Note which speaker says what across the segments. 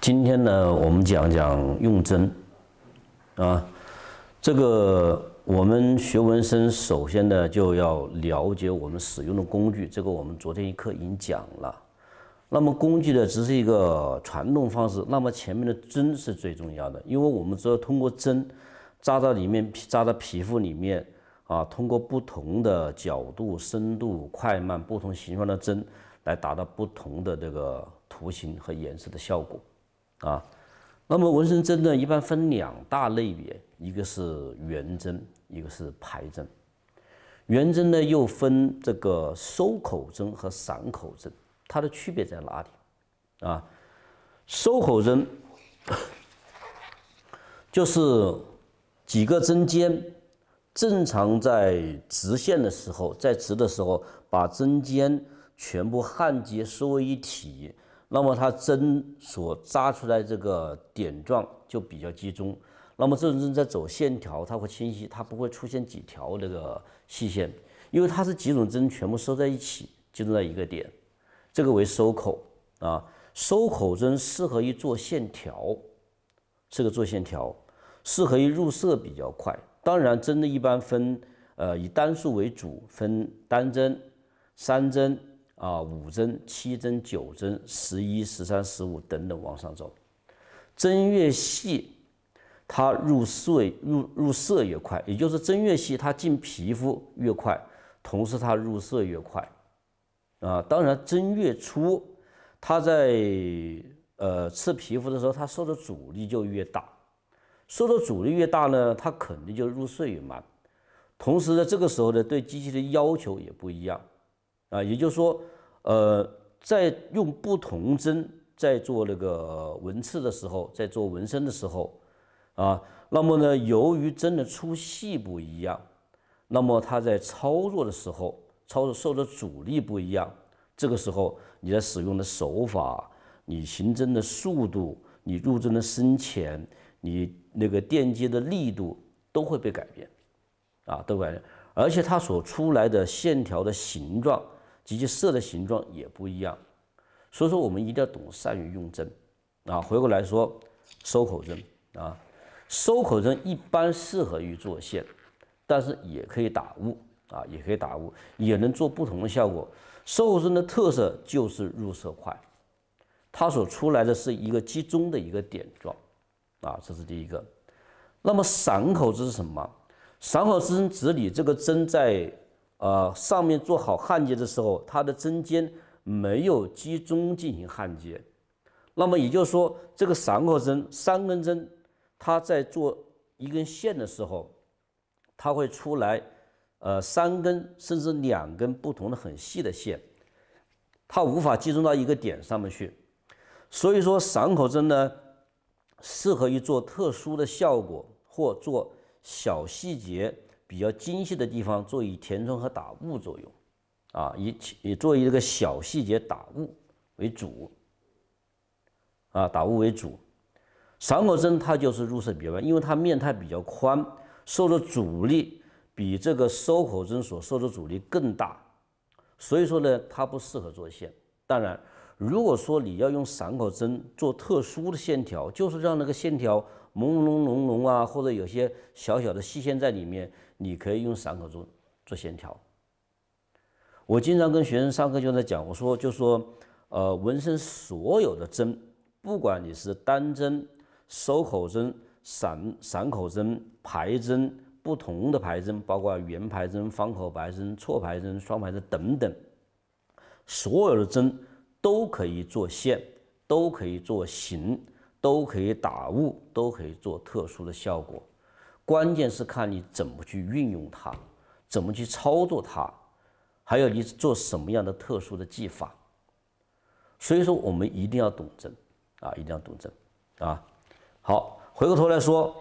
Speaker 1: 今天呢，我们讲讲用针啊，这个我们学纹身，首先呢就要了解我们使用的工具。这个我们昨天一课已经讲了。那么工具呢，只是一个传统方式。那么前面的针是最重要的，因为我们只有通过针扎到里面，扎到皮肤里面啊，通过不同的角度、深度、快慢、不同形状的针，来达到不同的这个图形和颜色的效果。啊，那么纹身针呢，一般分两大类别，一个是圆针，一个是排针。圆针呢又分这个收口针和散口针，它的区别在哪里？啊，收口针就是几个针尖正常在直线的时候，在直的时候，把针尖全部焊接收为一体。那么它针所扎出来这个点状就比较集中，那么这种针在走线条，它会清晰，它不会出现几条那个细线，因为它是几种针全部收在一起，集中在一个点，这个为收口啊，收口针适合于做线条，适合做线条，适合于入色比较快。当然，针的一般分呃以单数为主，分单针、三针。啊，五针、七针、九针、十一、十三、十五等等往上走，针越细，它入碎入入色越快，也就是针越细，它进皮肤越快，同时它入色越快。啊，当然针越粗，它在呃刺皮肤的时候，它受的阻力就越大，受的阻力越大呢，它肯定就入睡越慢，同时呢，这个时候呢，对机器的要求也不一样。啊，也就是说，呃，在用不同针在做那个纹刺的时候，在做纹身的时候，啊，那么呢，由于针的粗细不一样，那么它在操作的时候，操作受的阻力不一样，这个时候你在使用的手法、你行针的速度、你入针的深浅、你那个电击的力度都会被改变，啊，都改变，而且它所出来的线条的形状。及其色的形状也不一样，所以说我们一定要懂善于用针，啊，回过来说收口针啊，收口针一般适合于做线，但是也可以打雾啊，也可以打雾，也能做不同的效果。收口针的特色就是入色快，它所出来的是一个集中的一个点状，啊，这是第一个。那么散口针是什么？散口针指你这个针在。呃，上面做好焊接的时候，它的针尖没有集中进行焊接。那么也就是说，这个散口针三根针，它在做一根线的时候，它会出来，呃，三根甚至两根不同的很细的线，它无法集中到一个点上面去。所以说，散口针呢，适合于做特殊的效果或做小细节。比较精细的地方做以填充和打雾作用，啊，以以做一个小细节打雾为主，啊，打雾为主。散口针它就是入色比较慢，因为它面态比较宽，受的阻力比这个收口针所受的阻力更大，所以说呢，它不适合做线。当然，如果说你要用散口针做特殊的线条，就是让那个线条朦朦胧胧啊，或者有些小小的细线在里面。你可以用散口做做线条。我经常跟学生上课就在讲，我说就说，呃，纹身所有的针，不管你是单针、收口针、散散口针、排针、不同的排针，包括圆排针、方口排针、错排针、双排针等等，所有的针都可以做线，都可以做形，都可以打雾，都可以做特殊的效果。关键是看你怎么去运用它，怎么去操作它，还有你做什么样的特殊的技法。所以说，我们一定要懂针，啊，一定要懂针，啊。好，回过头来说，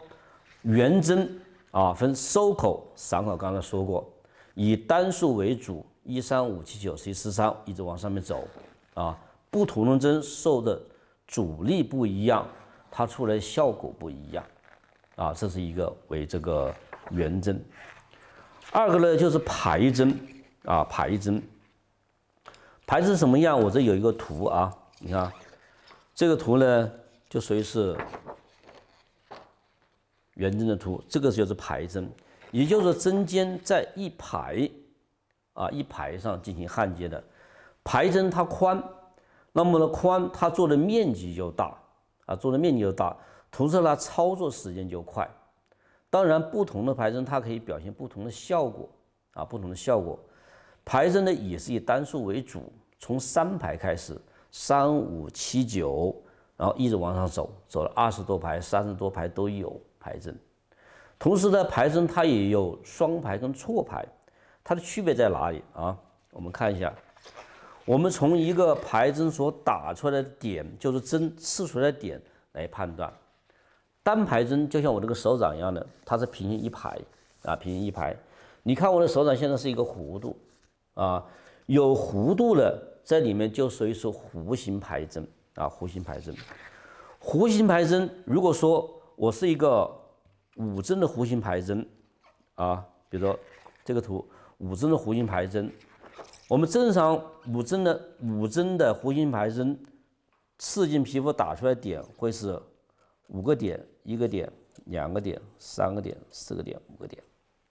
Speaker 1: 圆针啊，分收口、散口。刚才说过，以单数为主，一、三、五、七、九、十一、十三，一直往上面走，啊。不同针受的阻力不一样，它出来效果不一样。啊，这是一个为这个圆针，二个呢就是排针啊，排针，排针什么样？我这有一个图啊，你看这个图呢就属于是圆针的图，这个就是排针，也就是针尖在一排啊一排上进行焊接的。排针它宽，那么呢宽它做的面积就大啊，做的面积就大。同时呢，操作时间就快。当然，不同的排针它可以表现不同的效果啊，不同的效果。排针呢也是以单数为主，从三排开始，三、五、七、九，然后一直往上走，走了二十多排、三十多排都有排针。同时呢，排针它也有双排跟错排，它的区别在哪里啊？我们看一下，我们从一个排针所打出来的点，就是针刺出来的点来判断。单排针就像我这个手掌一样的，它是平行一排，啊，平行一排。你看我的手掌现在是一个弧度，啊，有弧度的在里面就属于是弧形排针，啊，弧形排针。弧形排针，如果说我是一个五针的弧形排针，啊，比如说这个图五针的弧形排针，我们正常五针的五针的弧形排针刺进皮肤打出来点会是。五个点，一个点，两个点，三个点，四个点，五个点，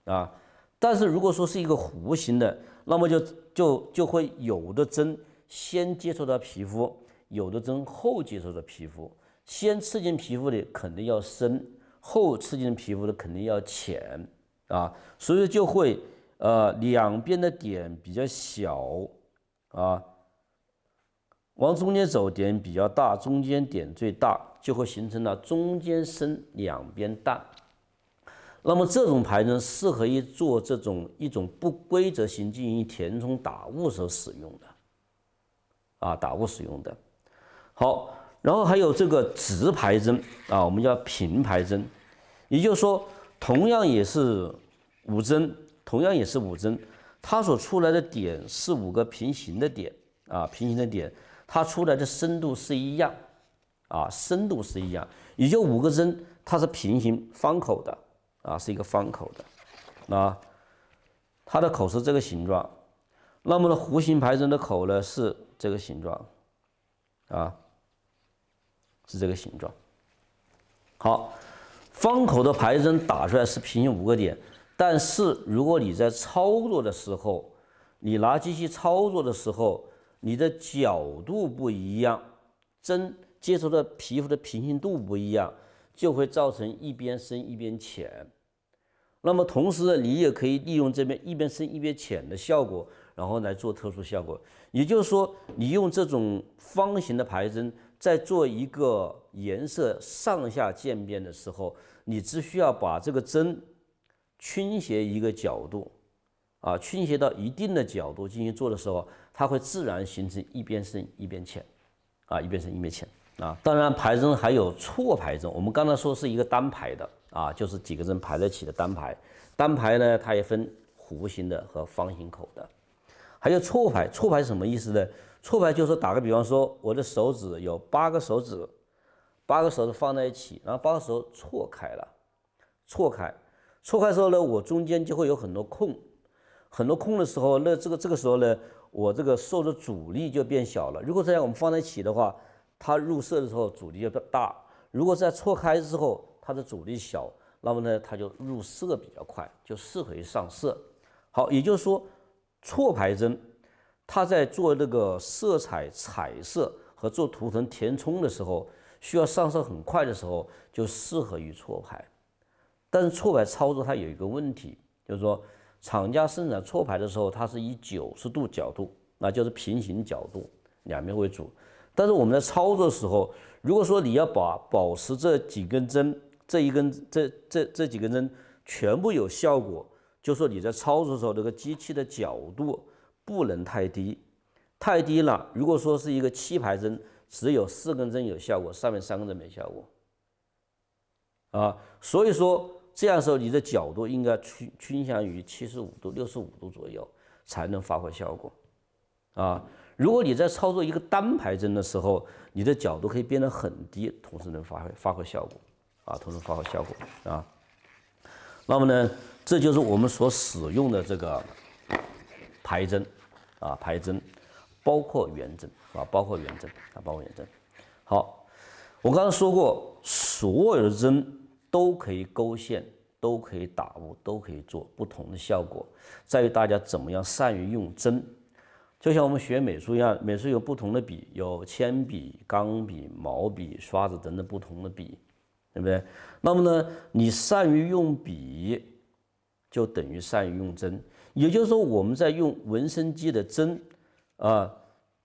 Speaker 1: 啊！但是如果说是一个弧形的，那么就就就会有的针先接触到皮肤，有的针后接触到皮肤，先刺进皮肤的肯定要深，后刺进皮肤的肯定要浅，啊，所以就会呃两边的点比较小，啊。往中间走，点比较大，中间点最大，就会形成了中间深，两边淡。那么这种排针适合于做这种一种不规则形进行填充打雾时候使用的，啊，打雾使用的。好，然后还有这个直排针啊，我们叫平排针，也就是说，同样也是五针，同样也是五针，它所出来的点是五个平行的点啊，平行的点。它出来的深度是一样，啊，深度是一样，也就五个针，它是平行方口的，啊，是一个方口的，啊，它的口是这个形状，那么呢，弧形排针的口呢是这个形状，啊，是这个形状。好，方口的排针打出来是平行五个点，但是如果你在操作的时候，你拿机器操作的时候。你的角度不一样，针接触的皮肤的平行度不一样，就会造成一边深一边浅。那么同时呢，你也可以利用这边一边深一边浅的效果，然后来做特殊效果。也就是说，你用这种方形的排针，在做一个颜色上下渐变的时候，你只需要把这个针倾斜一个角度，啊，倾斜到一定的角度进行做的时候。它会自然形成一边深一边浅，啊，一边深一边浅啊。当然，排针还有错排针。我们刚才说是一个单排的啊，就是几个针排在一起的单排。单排呢，它也分弧形的和方形口的。还有错排，错排是什么意思呢？错排就是打个比方说，我的手指有八个手指，八个手指放在一起，然后八个手指错开了，错开，错开之后呢，我中间就会有很多空，很多空的时候，那这个这个时候呢？我这个受的阻力就变小了。如果这样我们放在一起的话，它入色的时候阻力就大。如果在错开之后，它的阻力小，那么呢，它就入色比较快，就适合于上色。好，也就是说，错排针，它在做这个色彩、彩色和做图层填充的时候，需要上色很快的时候，就适合于错排。但是错排操作它有一个问题，就是说。厂家生产错排的时候，它是以九十度角度，那就是平行角度两边为主。但是我们在操作的时候，如果说你要把保持这几根针，这一根这这这几根针全部有效果，就说你在操作的时候，这个机器的角度不能太低，太低了。如果说是一个七排针，只有四根针有效果，上面三根针没效果啊，所以说。这样时候，你的角度应该趋倾向于七十五度、六十五度左右，才能发挥效果，啊！如果你在操作一个单排针的时候，你的角度可以变得很低，同时能发挥发挥效果，啊，同时发挥效果，啊。那么呢，这就是我们所使用的这个排针，啊，排针，包括圆针，啊，包括圆针，啊，包括圆针。好，我刚才说过，所有的针。都可以勾线，都可以打雾，都可以做不同的效果，在于大家怎么样善于用针。就像我们学美术一样，美术有不同的笔，有铅笔、钢笔、毛笔、刷子等等不同的笔，对不对？那么呢，你善于用笔，就等于善于用针。也就是说，我们在用纹身机的针，啊，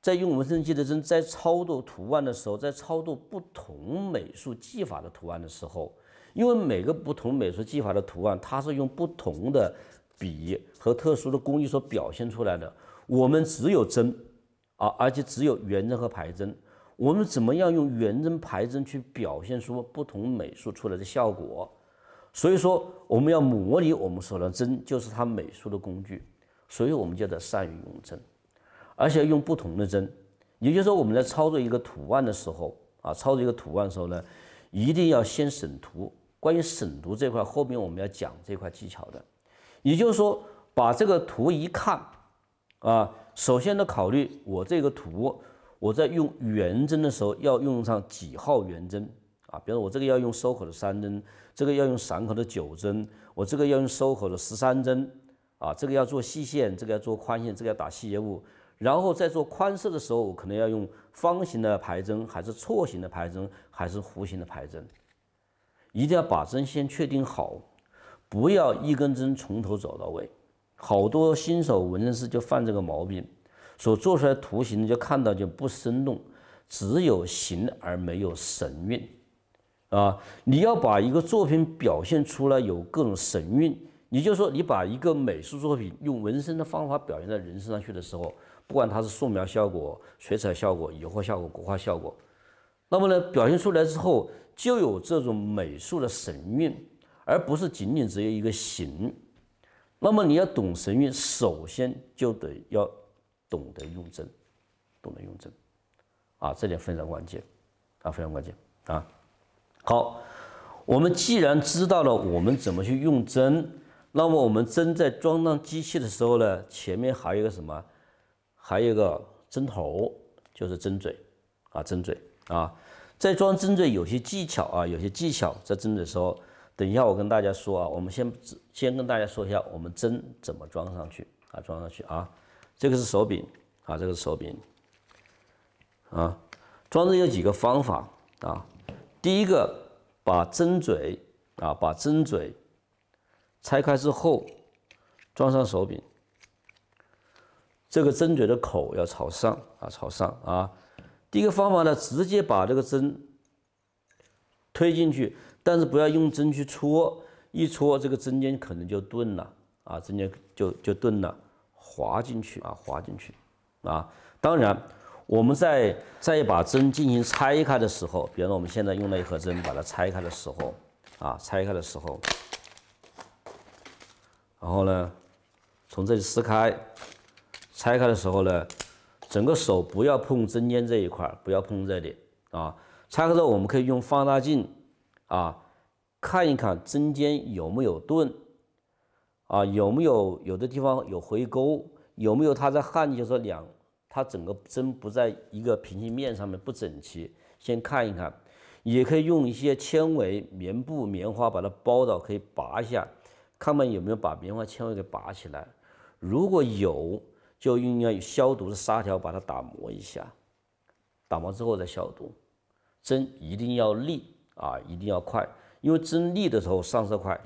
Speaker 1: 在用纹身机的针在操作图案的时候，在操作不同美术技法的图案的时候。因为每个不同美术技法的图案，它是用不同的笔和特殊的工艺所表现出来的。我们只有针啊，而且只有圆针和排针。我们怎么样用圆针、排针去表现出不同美术出来的效果？所以说，我们要模拟我们手的针，就是它美术的工具。所以我们就得善于用针，而且用不同的针。也就是说，我们在操作一个图案的时候啊，操作一个图案的时候呢，一定要先审图。关于审图这块，后面我们要讲这块技巧的，也就是说把这个图一看啊，首先得考虑我这个图，我在用圆针的时候要用上几号圆针啊，比如我这个要用收口的三针，这个要用散口的九针，我这个要用收口的十三针啊，这个要做细线，这个要做宽线，这个要打细节物，然后在做宽色的时候，我可能要用方形的排针，还是错形的排针，还是弧形的排针。一定要把针先确定好，不要一根针从头走到尾。好多新手纹身师就犯这个毛病，所做出来图形就看到就不生动，只有形而没有神韵。啊，你要把一个作品表现出来有各种神韵，也就是说你把一个美术作品用纹身的方法表现在人身上去的时候，不管它是素描效果、水彩效果、油画效果、国画效果，那么呢，表现出来之后。就有这种美术的神韵，而不是仅仅只有一个形。那么你要懂神韵，首先就得要懂得用针，懂得用针，啊，这点非常关键，啊，非常关键啊。好，我们既然知道了我们怎么去用针，那么我们针在装上机器的时候呢，前面还有一个什么？还有一个针头，就是针嘴，啊，针嘴，啊。在装针嘴有些技巧啊，有些技巧。在针的时候，等一下我跟大家说啊。我们先先跟大家说一下，我们针怎么装上去啊？装上去啊。这个是手柄啊，这个是手柄啊。装针有几个方法啊。第一个，把针嘴啊，把针嘴拆开之后，装上手柄。这个针嘴的口要朝上啊，朝上啊。第一个方法呢，直接把这个针推进去，但是不要用针去戳，一戳这个针尖可能就钝了啊，针尖就就钝了，滑进去啊，滑进去啊。当然，我们在在把针进行拆开的时候，比如说我们现在用了一盒针把它拆开的时候啊，拆开的时候，然后呢，从这里撕开，拆开的时候呢。整个手不要碰针尖这一块，不要碰这里啊。拆开之后，我们可以用放大镜啊看一看针尖有没有钝，啊有没有有的地方有回勾，有没有它在焊接说两它整个针不在一个平行面上面不整齐。先看一看，也可以用一些纤维、棉布、棉花把它包到，可以拔一下，看看有没有把棉花、纤维给拔起来。如果有。就用该个消毒的砂条把它打磨一下，打磨之后再消毒。针一定要利啊，一定要快，因为针利的时候上色快。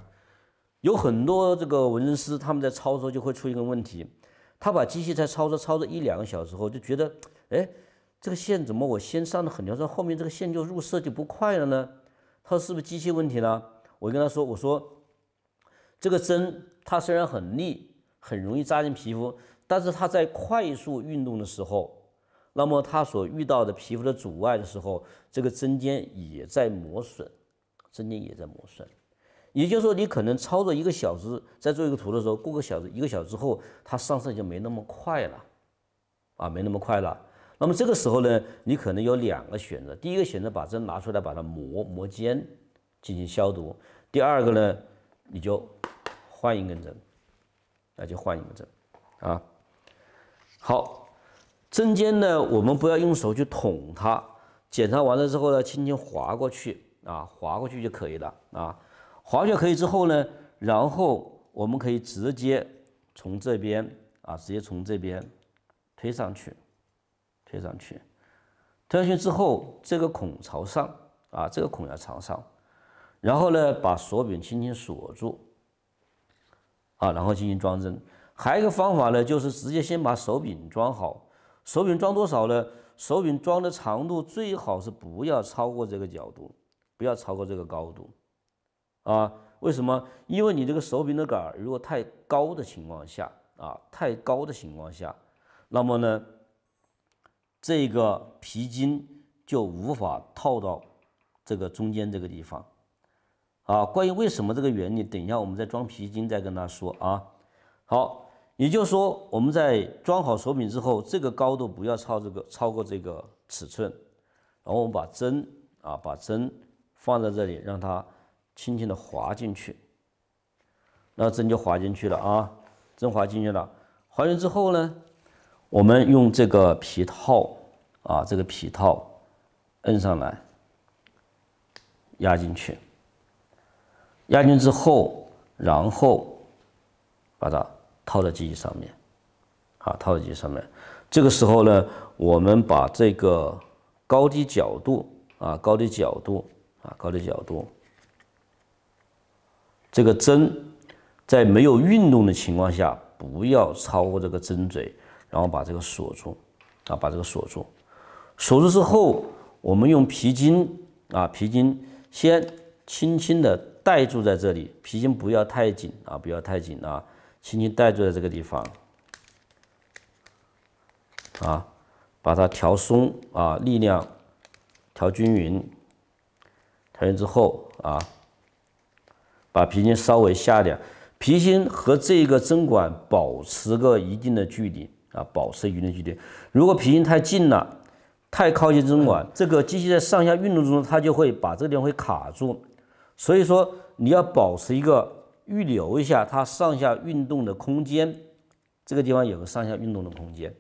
Speaker 1: 有很多这个纹身师他们在操作就会出一个问题，他把机器在操作操作一两个小时后就觉得，哎，这个线怎么我先上的很流畅，后面这个线就入色就不快了呢？他说是不是机器问题呢？我跟他说，我说这个针它虽然很利，很容易扎进皮肤。但是它在快速运动的时候，那么它所遇到的皮肤的阻碍的时候，这个针尖也在磨损，针尖也在磨损。也就是说，你可能操作一个小时，在做一个图的时候，过个小时，一个小时后，它上色就没那么快了，啊，没那么快了。那么这个时候呢，你可能有两个选择：第一个选择把针拿出来，把它磨磨尖，进行消毒；第二个呢，你就换一根针，那就换一根针，啊。好，针尖呢？我们不要用手去捅它，检查完了之后呢，轻轻划过去啊，划过去就可以了啊。划过去可以之后呢，然后我们可以直接从这边啊，直接从这边推上去，推上去，推上去之后，这个孔朝上啊，这个孔要朝上，然后呢，把锁柄轻轻锁住啊，然后进行装针。还有一个方法呢，就是直接先把手柄装好。手柄装多少呢？手柄装的长度最好是不要超过这个角度，不要超过这个高度。啊，为什么？因为你这个手柄的杆儿如果太高的情况下啊，太高的情况下，那么呢，这个皮筋就无法套到这个中间这个地方。啊，关于为什么这个原理，等一下我们再装皮筋再跟他说啊。好。也就是说，我们在装好手柄之后，这个高度不要超这个超过这个尺寸。然后我们把针啊，把针放在这里，让它轻轻的滑进去。那针就滑进去了啊，针滑进去了。滑进之后呢，我们用这个皮套啊，这个皮套摁上来，压进去。压进之后，然后把它。套在机器上面，好，套在机器上面。这个时候呢，我们把这个高低角度啊，高低角度啊，高低角度，这个针在没有运动的情况下，不要超过这个针嘴，然后把这个锁住啊，把这个锁住。锁住之后，我们用皮筋啊，皮筋先轻轻的带住在这里，皮筋不要太紧啊，不要太紧啊。轻轻带住在这个地方，啊，把它调松啊，力量调均匀，调匀之后啊，把皮筋稍微下点，皮筋和这个针管保持个一定的距离啊，保持一定的距离。如果皮筋太近了，太靠近针管，这个机器在上下运动中，它就会把这个地方会卡住，所以说你要保持一个。预留一下它上下运动的空间，这个地方有个上下运动的空间，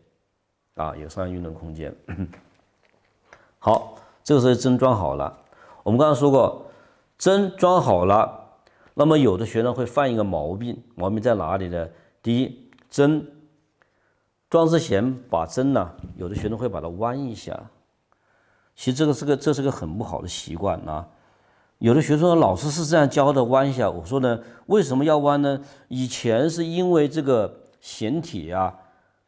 Speaker 1: 啊，有上下运动空间。好，这个时候针装好了。我们刚刚说过，针装好了，那么有的学生会犯一个毛病，毛病在哪里呢？第一，针装之前把针呢，有的学生会把它弯一下，其实这个是个这是个很不好的习惯啊。有的学生老师是这样教的，弯一下。我说呢，为什么要弯呢？以前是因为这个弦体啊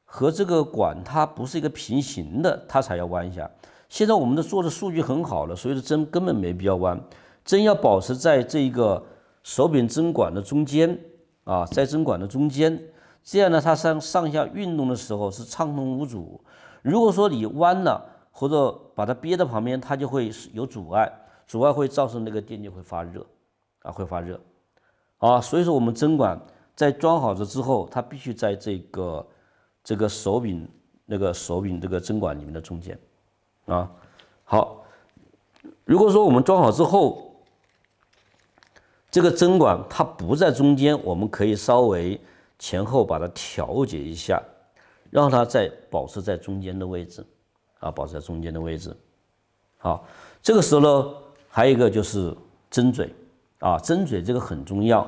Speaker 1: 和这个管它不是一个平行的，它才要弯一下。现在我们的做的数据很好了，所以说针根本没必要弯，针要保持在这一个手柄针管的中间啊，在针管的中间，这样呢它上上下运动的时候是畅通无阻。如果说你弯了或者把它憋在旁边，它就会有阻碍。主要会造成那个电机会发热，啊会发热，啊所以说我们针管在装好了之后，它必须在这个这个手柄那个手柄这个针管里面的中间，啊好，如果说我们装好之后，这个针管它不在中间，我们可以稍微前后把它调节一下，让它在保持在中间的位置，啊保持在中间的位置，好，这个时候呢。还有一个就是针嘴啊，针嘴这个很重要。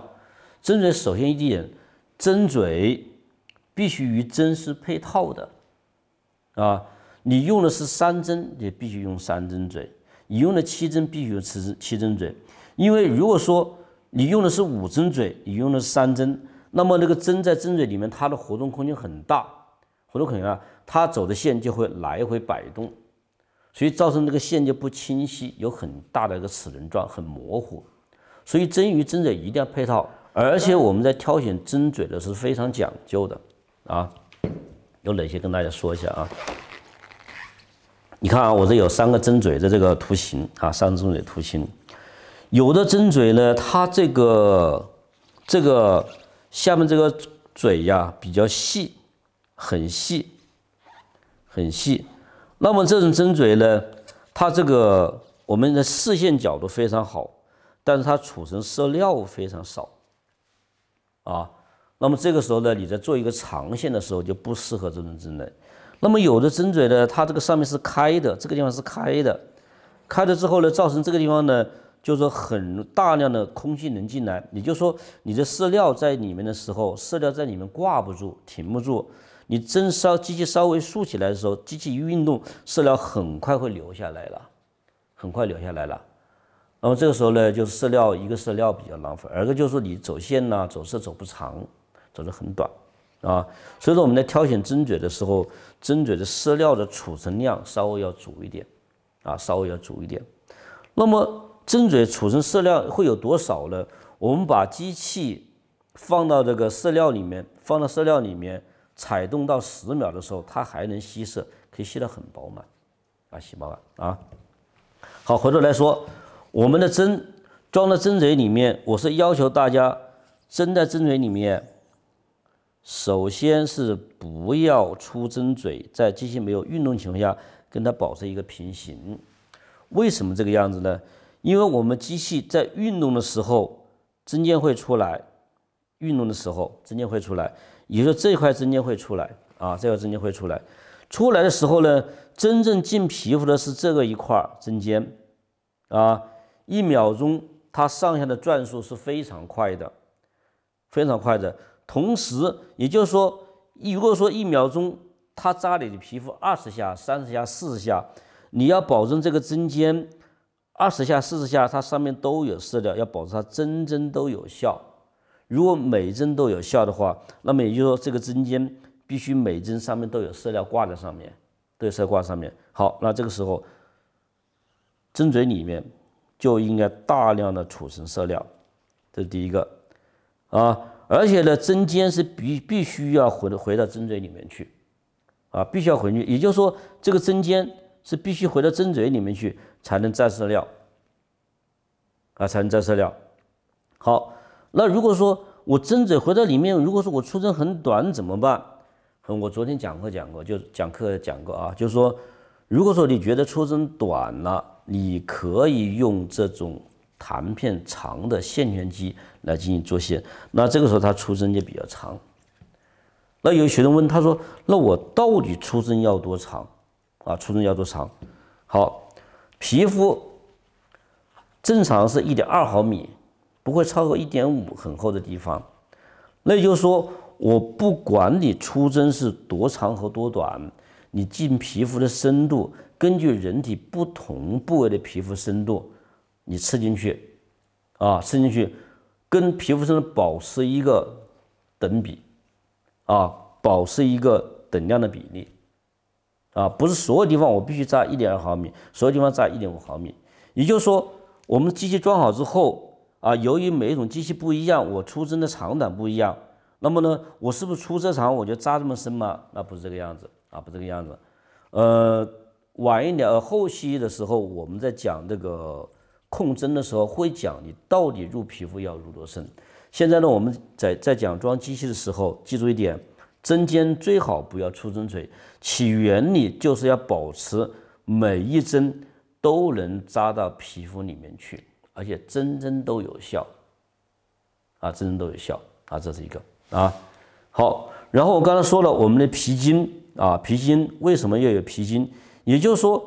Speaker 1: 针嘴首先一点，针嘴必须与针是配套的啊。你用的是三针，也必须用三针嘴；你用的七针，必须用七针七针嘴。因为如果说你用的是五针嘴，你用的是三针，那么那个针在针嘴里面，它的活动空间很大，活动空间，它走的线就会来回摆动。所以造成这个线就不清晰，有很大的一个齿轮状，很模糊。所以真鱼真嘴一定要配套，而且我们在挑选真嘴的是非常讲究的啊。有哪些跟大家说一下啊？你看啊，我这有三个针嘴的这个图形啊，三个针嘴图形。有的针嘴呢，它这个这个下面这个嘴呀比较细，很细，很细。那么这种针嘴呢，它这个我们的视线角度非常好，但是它储存色料非常少，啊，那么这个时候呢，你在做一个长线的时候就不适合这种针了。那么有的针嘴呢，它这个上面是开的，这个地方是开的，开了之后呢，造成这个地方呢，就是很大量的空气能进来，也就说，你的色料在里面的时候，色料在里面挂不住、停不住。你针稍机器稍微竖起来的时候，机器一运动，色料很快会流下来了，很快流下来了。那么这个时候呢，就是色料一个色料比较浪费，二个就是你走线呢，走色走不长，走得很短，啊，所以说我们在挑选针嘴的时候，针嘴的色料的储存量稍微要足一点，啊，稍微要足一点。那么针嘴储存色料会有多少呢？我们把机器放到这个色料里面，放到色料里面。踩动到十秒的时候，它还能吸色，可以吸得很饱满，啊，吸饱满啊。好，回头来说，我们的针装在针嘴里面，我是要求大家针在针嘴里面，首先是不要出针嘴，在机器没有运动情况下，跟它保持一个平行。为什么这个样子呢？因为我们机器在运动的时候，针尖会出来；运动的时候，针尖会出来。也就这一块针尖会出来啊，这个针尖会出来。出来的时候呢，真正进皮肤的是这个一块针尖啊，一秒钟它上下的转速是非常快的，非常快的。同时，也就是说，如果说一秒钟它扎你的皮肤二十下、三十下、四十下，你要保证这个针尖二十下、四十下它上面都有饲料，要保证它针针都有效。如果每针都有效的话，那么也就是说，这个针尖必须每针上面都有色料挂在上面，都有色挂上面。好，那这个时候针嘴里面就应该大量的储存色料，这是第一个。啊，而且呢，针尖是必必须要回回到针嘴里面去，啊，必须要回去。也就是说，这个针尖是必须回到针嘴里面去才能蘸色料，啊，才能蘸色料。好。那如果说我针嘴回到里面，如果说我出针很短怎么办？我昨天讲课讲过，就讲课讲过啊，就是说，如果说你觉得出针短了，你可以用这种弹片长的线圈机来进行做线，那这个时候它出针就比较长。那有学生问，他说：“那我到底出针要多长啊？出针要多长？”好，皮肤正常是一点二毫米。不会超过一点五很厚的地方，那也就是说，我不管你出针是多长和多短，你进皮肤的深度，根据人体不同部位的皮肤深度，你刺进去，啊，刺进去，跟皮肤深保持一个等比，啊，保持一个等量的比例，啊，不是所有地方我必须扎一点二毫米，所有地方扎一点五毫米，也就是说，我们机器装好之后。啊，由于每一种机器不一样，我出针的长短不一样，那么呢，我是不是出这长，我就扎这么深吗？那不是这个样子啊，不这个样子。呃，晚一点，呃，后期的时候，我们在讲这个控针的时候会讲你到底入皮肤要入多深。现在呢，我们在在讲装机器的时候，记住一点，针尖最好不要出针锤，其原理就是要保持每一针都能扎到皮肤里面去。而且针针都有效，啊，针针都有效啊，这是一个啊。好，然后我刚才说了，我们的皮筋啊，皮筋为什么要有皮筋？也就是说，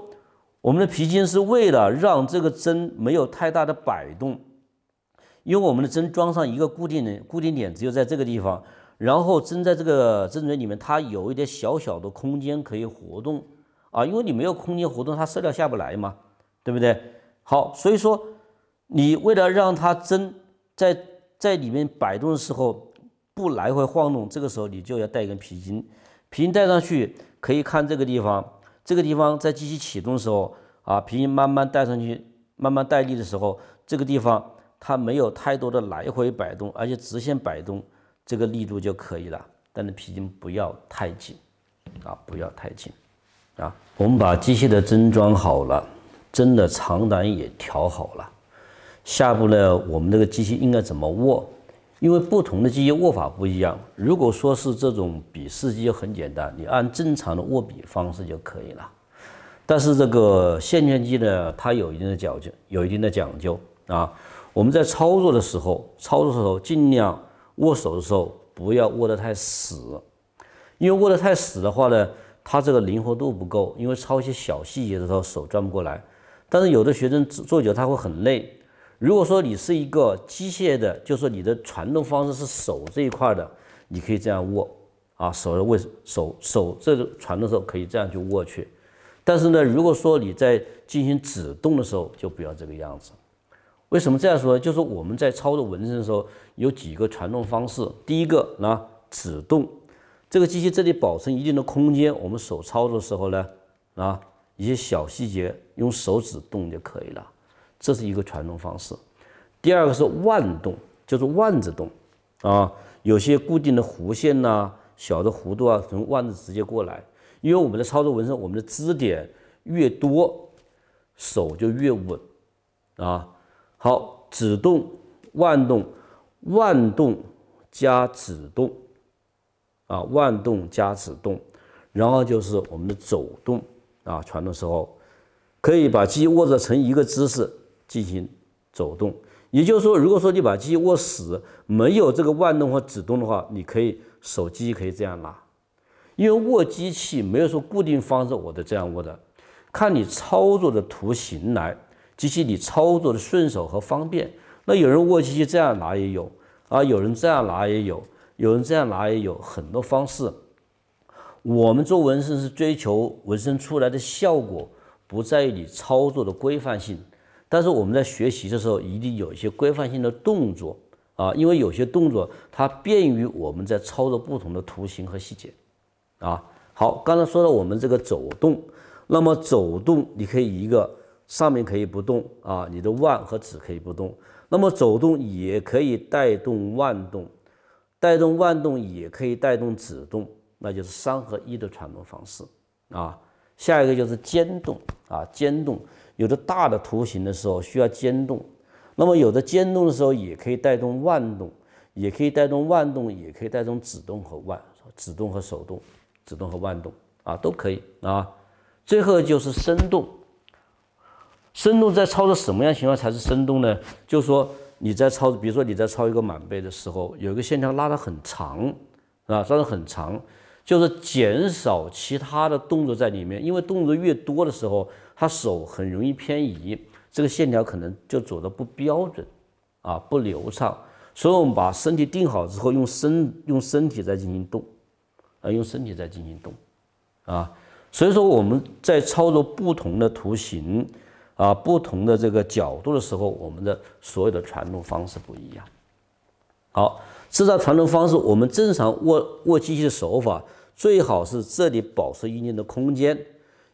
Speaker 1: 我们的皮筋是为了让这个针没有太大的摆动，因为我们的针装上一个固定的固定点，只有在这个地方，然后针在这个针嘴里面，它有一点小小的空间可以活动啊，因为你没有空间活动，它色料下不来嘛，对不对？好，所以说。你为了让它针在在里面摆动的时候不来回晃动，这个时候你就要带一根皮筋，皮筋带上去可以看这个地方，这个地方在机器启动的时候啊，皮筋慢慢带上去，慢慢带力的时候，这个地方它没有太多的来回摆动，而且直线摆动这个力度就可以了，但是皮筋不要太紧啊，不要太紧啊。我们把机器的针装好了，针的长短也调好了。下一步呢，我们这个机器应该怎么握？因为不同的机器握法不一样。如果说是这种笔试机就很简单，你按正常的握笔方式就可以了。但是这个线圈机呢，它有一定的讲究，有一定的讲究啊。我们在操作的时候，操作的时候尽量握手的时候不要握得太死，因为握得太死的话呢，它这个灵活度不够，因为抄一些小细节的时候手转不过来。但是有的学生做久他会很累。如果说你是一个机械的，就说你的传动方式是手这一块的，你可以这样握啊，手的置，手手这个传动的时候可以这样去握去。但是呢，如果说你在进行指动的时候，就不要这个样子。为什么这样说呢？就是我们在操作纹身的时候有几个传动方式，第一个呢，指动，这个机器这里保存一定的空间，我们手操作的时候呢，啊，一些小细节用手指动就可以了。这是一个传动方式，第二个是腕动，就是腕子动，啊，有些固定的弧线呐，小的弧度啊，从腕子直接过来。因为我们的操作纹身，我们的支点越多，手就越稳，啊，好，指动、腕动、腕动加指动，啊，腕动加指动，然后就是我们的肘动，啊，传动时候可以把鸡握着成一个姿势。进行走动，也就是说，如果说你把机握死，没有这个腕动和指动的话，你可以手机可以这样拿，因为握机器没有说固定方式，我的这样握的，看你操作的图形来，及其你操作的顺手和方便。那有人握机器这样拿也有，啊，有人这样拿也有，有人这样拿也有，很多方式。我们做纹身是追求纹身出来的效果，不在于你操作的规范性。但是我们在学习的时候，一定有一些规范性的动作啊，因为有些动作它便于我们在操作不同的图形和细节啊。好，刚才说到我们这个走动，那么走动你可以一个上面可以不动啊，你的腕和指可以不动，那么走动也可以带动腕动，带动腕动也可以带动指动，那就是三合一的传统方式啊。下一个就是肩动啊，肩动。有的大的图形的时候需要肩动，那么有的肩动的时候也可以带动腕动，也可以带动腕动，也可以带动指动和腕指动和手动，指动和腕动啊都可以啊。最后就是深动，深动在操作什么样情况才是深动呢？就说你在操，比如说你在操一个满背的时候，有一个线条拉的很长啊，拉的很长。就是减少其他的动作在里面，因为动作越多的时候，他手很容易偏移，这个线条可能就走的不标准，啊，不流畅。所以我们把身体定好之后，用身用身体再进行动，啊，用身体再进行动，啊，所以说我们在操作不同的图形，啊，不同的这个角度的时候，我们的所有的传动方式不一样。好。制造传动方式，我们正常握握机器的手法，最好是这里保持一定的空间，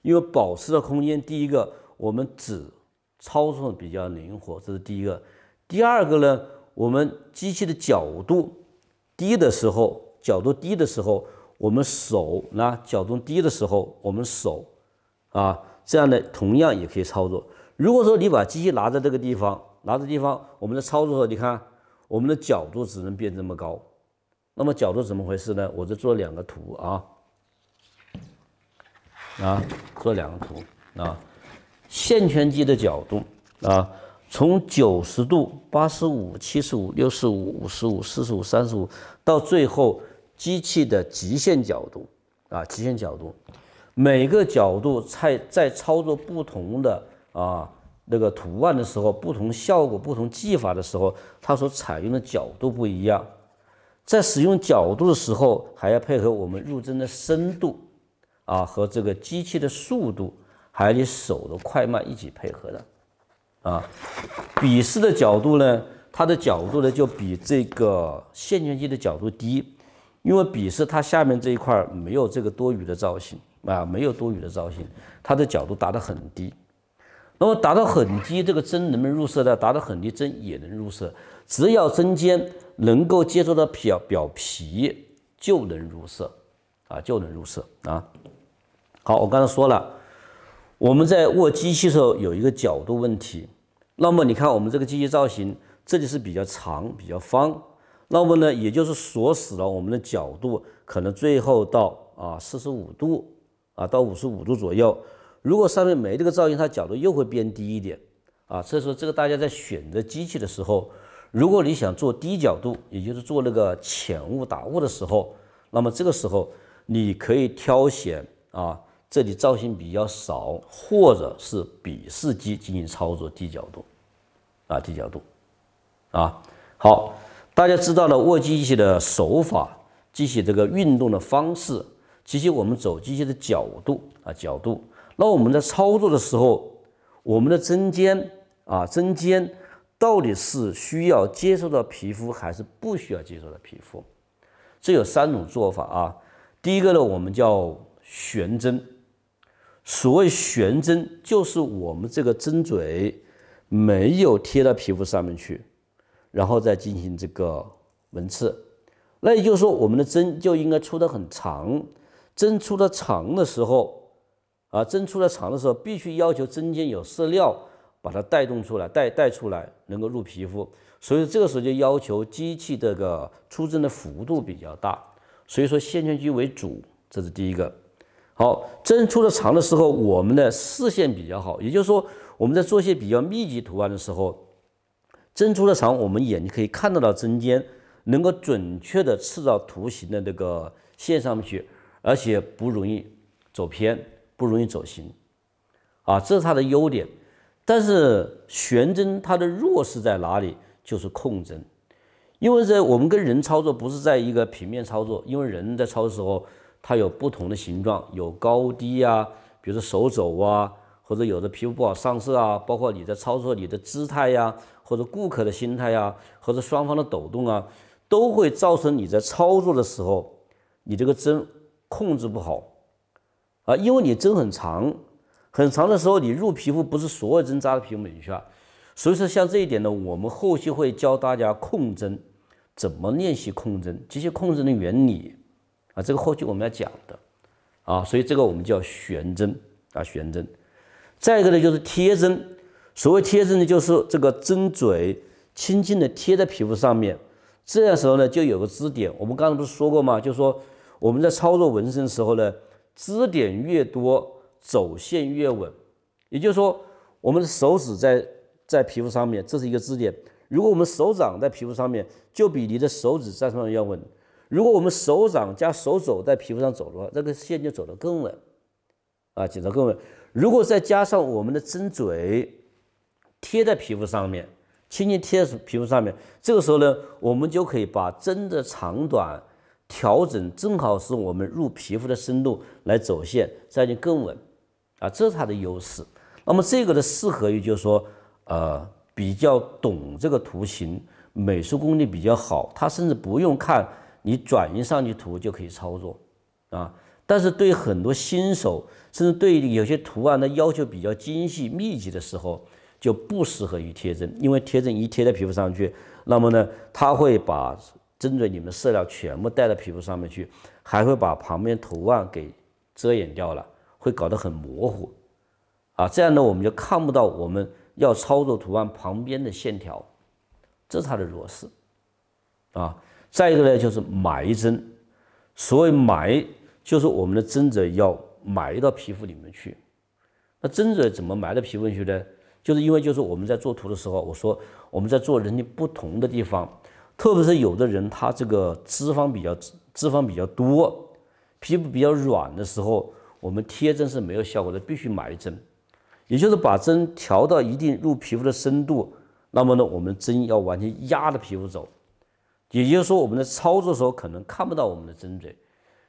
Speaker 1: 因为保持的空间，第一个，我们指操作比较灵活，这是第一个。第二个呢，我们机器的角度低的时候，角度低的时候，我们手呢，角度低的时候，我们手啊，这样的同样也可以操作。如果说你把机器拿在这个地方，拿这地方，我们在操作的时候，你看。我们的角度只能变这么高，那么角度怎么回事呢？我这做两个图啊，啊，做两个图啊，线圈机的角度啊，从九十度、八十五、七十五、六十五、五十五、四十五、三十五，到最后机器的极限角度啊，极限角度，每个角度在在操作不同的啊。那个图案的时候，不同效果、不同技法的时候，它所采用的角度不一样。在使用角度的时候，还要配合我们入针的深度啊，和这个机器的速度，还有你手的快慢一起配合的啊。笔式的角度呢，它的角度呢就比这个线圈机的角度低，因为笔式它下面这一块没有这个多余的造型啊，没有多余的造型，它的角度打得很低。那么达到很低，这个针能不能入射呢？达到很低针也能入射，只要针尖能够接触到表表皮，就能入色，啊，就能入射啊就能入射啊好，我刚才说了，我们在握机器的时候有一个角度问题。那么你看我们这个机器造型，这里是比较长、比较方。那么呢，也就是锁死了我们的角度，可能最后到啊四十五度啊到五十五度左右。如果上面没这个噪音，它角度又会变低一点啊。所以说，这个大家在选择机器的时候，如果你想做低角度，也就是做那个浅雾打雾的时候，那么这个时候你可以挑选啊，这里造型比较少，或者是比视机进行操作低角度，啊，低角度，啊，好，大家知道了握机器的手法，机器这个运动的方式，机器我们走机器的角度啊，角度。那我们在操作的时候，我们的针尖啊，针尖到底是需要接触到皮肤，还是不需要接触到皮肤？这有三种做法啊。第一个呢，我们叫悬针。所谓悬针，就是我们这个针嘴没有贴到皮肤上面去，然后再进行这个纹刺。那也就是说，我们的针就应该出的很长。针出的长的时候。啊，针出了长的时候，必须要求针尖有色料把它带动出来，带带出来能够入皮肤，所以这个时候就要求机器这个出针的幅度比较大，所以说线圈机为主，这是第一个。好，针出的长的时候，我们的视线比较好，也就是说我们在做些比较密集图案的时候，针出的长，我们眼睛可以看得到针尖，能够准确的刺到图形的那个线上面去，而且不容易走偏。不容易走形啊，这是它的优点。但是悬针它的弱势在哪里？就是控针，因为在我们跟人操作不是在一个平面操作，因为人在操作时候，它有不同的形状，有高低啊，比如说手肘啊，或者有的皮肤不好上色啊，包括你在操作你的姿态呀，或者顾客的心态呀，或者双方的抖动啊，都会造成你在操作的时候，你这个针控制不好。啊，因为你针很长，很长的时候，你入皮肤不是所有针扎到皮肤里去啊。所以说，像这一点呢，我们后期会教大家控针，怎么练习控针，这些控针的原理啊，这个后期我们要讲的啊。所以这个我们叫悬针啊，悬针。再一个呢，就是贴针。所谓贴针呢，就是这个针嘴轻轻的贴在皮肤上面，这样时候呢，就有个支点。我们刚才不是说过吗？就说我们在操作纹身的时候呢。支点越多，走线越稳。也就是说，我们的手指在在皮肤上面，这是一个支点。如果我们手掌在皮肤上面，就比你的手指在上面要稳。如果我们手掌加手肘在皮肤上走的话，这个线就走得更稳。啊，走得更稳。如果再加上我们的针嘴贴在皮肤上面，轻轻贴在皮肤上面，这个时候呢，我们就可以把针的长短。调整正好是我们入皮肤的深度来走线，这样就更稳啊，这是它的优势。那么这个呢，适合于就是说，呃，比较懂这个图形，美术功力比较好，它甚至不用看你转移上去图就可以操作啊。但是对很多新手，甚至对有些图案的要求比较精细、密集的时候，就不适合于贴针，因为贴针一贴在皮肤上去，那么呢，它会把。针嘴你们色料全部带到皮肤上面去，还会把旁边图案给遮掩掉了，会搞得很模糊，啊，这样呢我们就看不到我们要操作图案旁边的线条，这是它的弱势，啊，再一个呢就是埋针，所谓埋就是我们的针嘴要埋到皮肤里面去，那针嘴怎么埋到皮肤去呢？就是因为就是我们在做图的时候，我说我们在做人体不同的地方。特别是有的人，他这个脂肪比较脂肪比较多，皮肤比较软的时候，我们贴针是没有效果的，必须埋针，也就是把针调到一定入皮肤的深度，那么呢，我们针要完全压着皮肤走，也就是说，我们在操作的时候可能看不到我们的针嘴，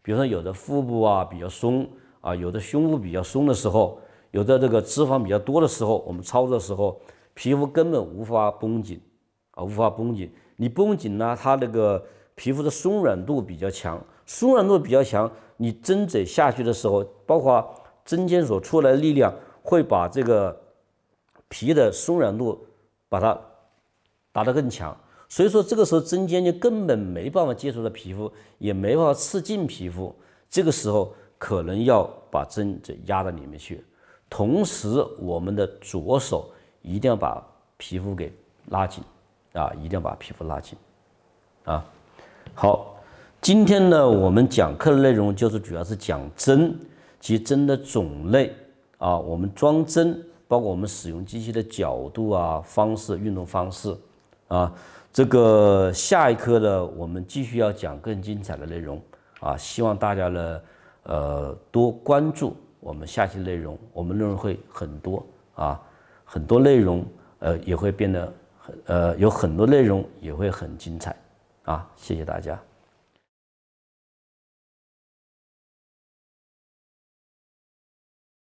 Speaker 1: 比如说有的腹部啊比较松啊，有的胸部比较松的时候，有的这个脂肪比较多的时候，我们操作的时候皮肤根本无法绷紧啊，无法绷紧。你绷紧了，它那个皮肤的松软度比较强，松软度比较强，你针嘴下去的时候，包括针尖所出来的力量，会把这个皮的松软度把它打得更强。所以说，这个时候针尖就根本没办法接触到皮肤，也没办法刺进皮肤。这个时候可能要把针嘴压到里面去，同时我们的左手一定要把皮肤给拉紧。啊，一定要把皮肤拉紧，啊，好，今天呢，我们讲课的内容就是主要是讲针及针的种类，啊，我们装针，包括我们使用机器的角度啊、方式、运动方式，啊，这个下一课呢，我们继续要讲更精彩的内容，啊，希望大家呢，呃，多关注我们下期内容，我们内容会很多，啊，很多内容，呃，也会变得。呃，有很多内容也会很精彩，啊，谢谢大家。